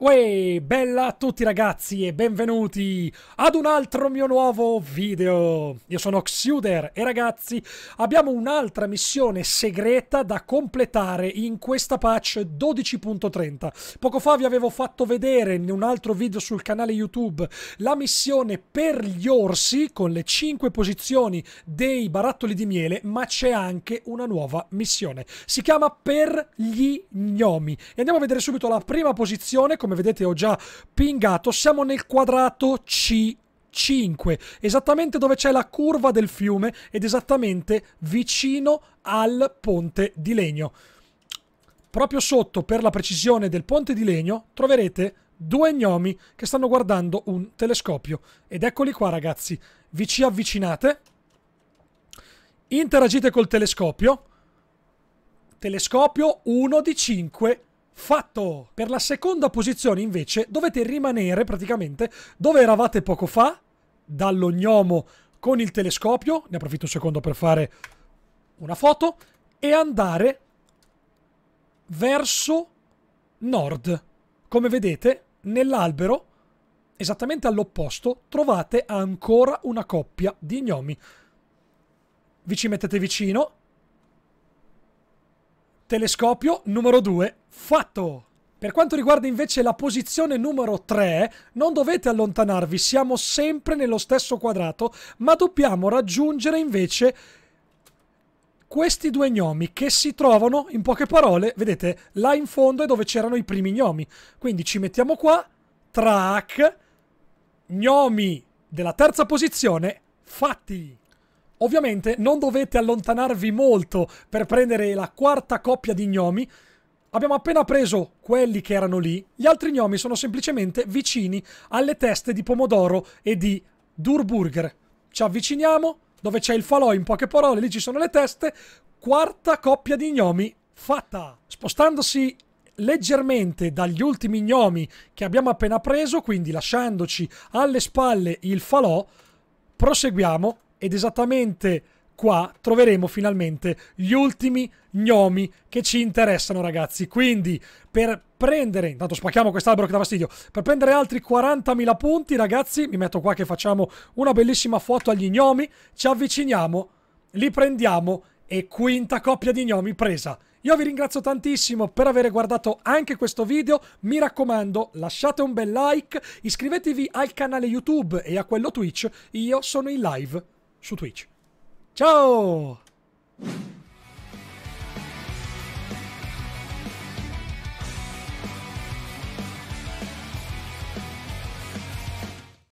Uè, bella a tutti ragazzi e benvenuti ad un altro mio nuovo video. Io sono Xuder e ragazzi abbiamo un'altra missione segreta da completare in questa patch 12.30. Poco fa vi avevo fatto vedere in un altro video sul canale YouTube la missione per gli orsi con le 5 posizioni dei barattoli di miele, ma c'è anche una nuova missione. Si chiama per gli gnomi e andiamo a vedere subito la prima posizione come vedete ho già pingato, siamo nel quadrato C 5, esattamente dove c'è la curva del fiume ed esattamente vicino al ponte di legno. Proprio sotto, per la precisione del ponte di legno, troverete due gnomi che stanno guardando un telescopio. Ed eccoli qua ragazzi, vi ci avvicinate, interagite col telescopio, telescopio 1 di 5 Fatto! Per la seconda posizione invece dovete rimanere praticamente dove eravate poco fa, dallo gnomo con il telescopio, ne approfitto un secondo per fare una foto, e andare verso nord. Come vedete, nell'albero, esattamente all'opposto, trovate ancora una coppia di gnomi. Vi ci mettete vicino telescopio numero 2 fatto! Per quanto riguarda invece la posizione numero 3, non dovete allontanarvi, siamo sempre nello stesso quadrato, ma dobbiamo raggiungere invece questi due gnomi che si trovano, in poche parole, vedete, là in fondo è dove c'erano i primi gnomi. Quindi ci mettiamo qua, track, gnomi della terza posizione, fatti! Ovviamente non dovete allontanarvi molto per prendere la quarta coppia di gnomi. Abbiamo appena preso quelli che erano lì. Gli altri gnomi sono semplicemente vicini alle teste di pomodoro e di Durburger. Ci avviciniamo, dove c'è il falò in poche parole, lì ci sono le teste. Quarta coppia di gnomi fatta. Spostandosi leggermente dagli ultimi gnomi che abbiamo appena preso, quindi lasciandoci alle spalle il falò, proseguiamo ed esattamente qua troveremo finalmente gli ultimi gnomi che ci interessano ragazzi quindi per prendere intanto spacchiamo quest'albero che dà fastidio per prendere altri 40.000 punti ragazzi mi metto qua che facciamo una bellissima foto agli gnomi ci avviciniamo li prendiamo e quinta coppia di gnomi presa io vi ringrazio tantissimo per aver guardato anche questo video, mi raccomando lasciate un bel like, iscrivetevi al canale YouTube e a quello Twitch, io sono in live su Twitch. Ciao!